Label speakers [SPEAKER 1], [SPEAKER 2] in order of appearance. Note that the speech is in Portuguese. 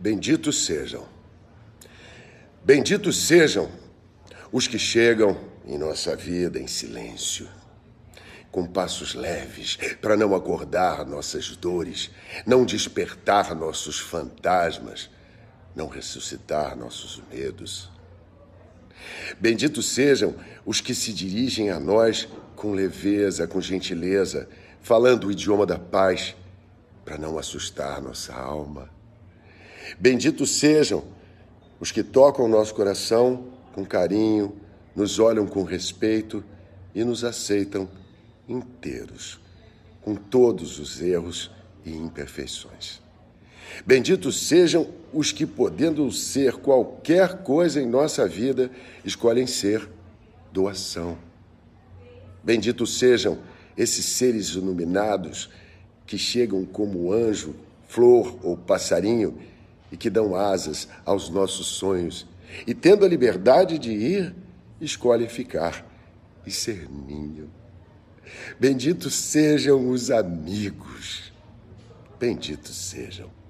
[SPEAKER 1] Benditos sejam. Benditos sejam os que chegam em nossa vida em silêncio, com passos leves, para não acordar nossas dores, não despertar nossos fantasmas, não ressuscitar nossos medos. Benditos sejam os que se dirigem a nós com leveza, com gentileza, falando o idioma da paz, para não assustar nossa alma Benditos sejam os que tocam o nosso coração com carinho, nos olham com respeito e nos aceitam inteiros, com todos os erros e imperfeições. Benditos sejam os que, podendo ser qualquer coisa em nossa vida, escolhem ser doação. Benditos sejam esses seres iluminados que chegam como anjo, flor ou passarinho e que dão asas aos nossos sonhos. E tendo a liberdade de ir, escolhe ficar e ser ninho. Benditos sejam os amigos. Benditos sejam.